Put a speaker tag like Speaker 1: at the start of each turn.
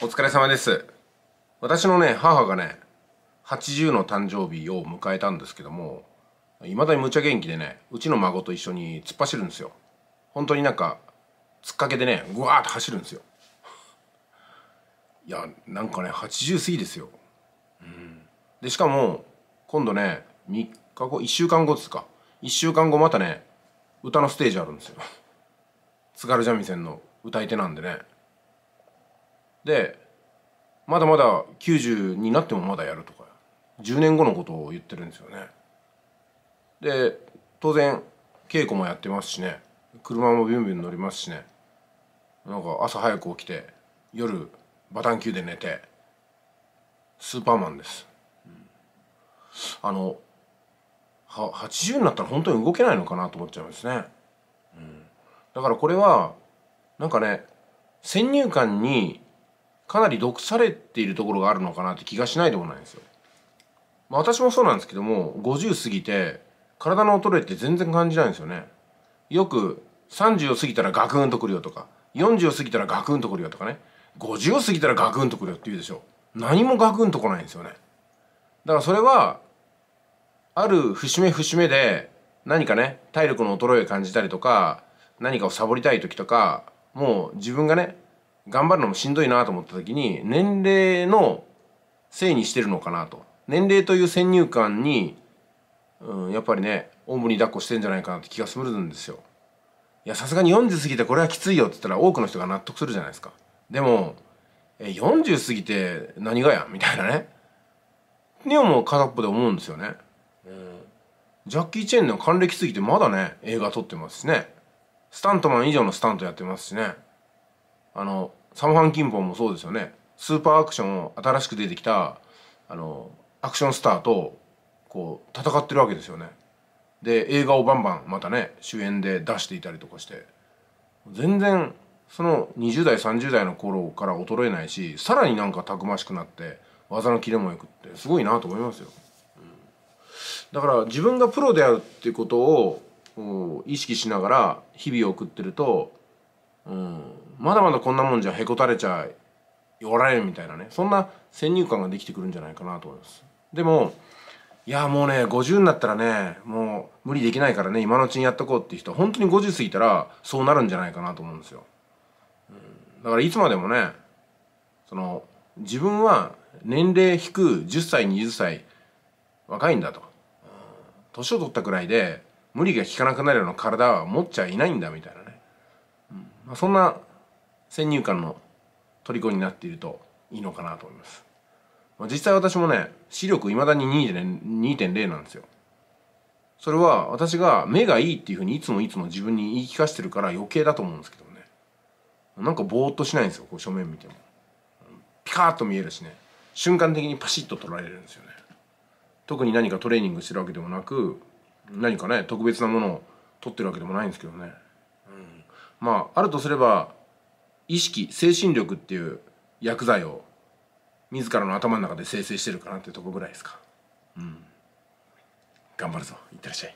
Speaker 1: お疲れ様です。私のね、母がね、80の誕生日を迎えたんですけども、いまだに無茶元気でね、うちの孫と一緒に突っ走るんですよ。本当になんか、突っかけてね、ぐわーっと走るんですよ。いや、なんかね、80過ぎですよ。うん。で、しかも、今度ね、3日後、1週間後ですか。1週間後またね、歌のステージあるんですよ。津軽三味線の歌い手なんでね。でまだまだ90になってもまだやるとか10年後のことを言ってるんですよねで当然稽古もやってますしね車もビュンビュン乗りますしねなんか朝早く起きて夜バタン球で寝てスーパーマンです、うん、あのは80になったら本当に動けないのかなと思っちゃいますね、うん、だからこれはなんかね先入観にかなり毒されているところがあるのかなって気がしないでもないんですよ。まあ、私もそうなんですけども50過ぎて体の衰えって全然感じないんですよね。よく30を過ぎたらガクンとくるよとか40を過ぎたらガクンとくるよとかね50を過ぎたらガクンとくるよって言うでしょ何もガクンとこないんですよねだからそれはある節目節目で何かね体力の衰えを感じたりとか何かをサボりたい時とかもう自分がね頑張るのもしんどいなと思った時に年齢のせいにしてるのかなと年齢という先入観に、うん、やっぱりねおんぶに抱っこしてんじゃないかなって気がするんですよいやさすがに40過ぎてこれはきついよって言ったら多くの人が納得するじゃないですかでもえ40過ぎて何がやみたいなねにはもう片っぽで思うんですよね、うん、ジャッキー・チェンの還暦過ぎてまだね映画撮ってますしねスタントマン以上のスタントやってますしねあのサモハン・キンポンもそうですよねスーパーアクションを新しく出てきたあのアクションスターとこう戦ってるわけですよねで映画をバンバンまたね主演で出していたりとかして全然その20代30代の頃から衰えないしさらになんかたくましくなって技のキレもよくってすごいなと思いますよ、うん、だから自分がプロであるっていうことを意識しながら日々を送ってるとうん、まだまだこんなもんじゃへこたれちゃおられんみたいなねそんな先入観ができてくるんじゃないかなと思いますでもいやもうね50になったらねもう無理できないからね今のうちにやっとこうっていう人は本当に50過ぎたらそうなるんじゃないかなと思うんですよ、うん、だからいつまでもねその自分は年齢低く10歳20歳若いんだと年を取ったくらいで無理が効かなくなるような体は持っちゃいないんだみたいなねまあ、そんな先入観の虜になっているといいのかなと思います、まあ、実際私もね視力いまだに2.0なんですよそれは私が目がいいっていうふうにいつもいつも自分に言い聞かしてるから余計だと思うんですけどねなんかぼーっとしないんですよこう正面見てもピカーッと見えるしね瞬間的にパシッと捉えれるんですよね特に何かトレーニングしてるわけでもなく何かね特別なものを取ってるわけでもないんですけどねうん、まああるとすれば意識精神力っていう薬剤を自らの頭の中で生成してるかなってとこぐらいですかうん頑張るぞいってらっしゃい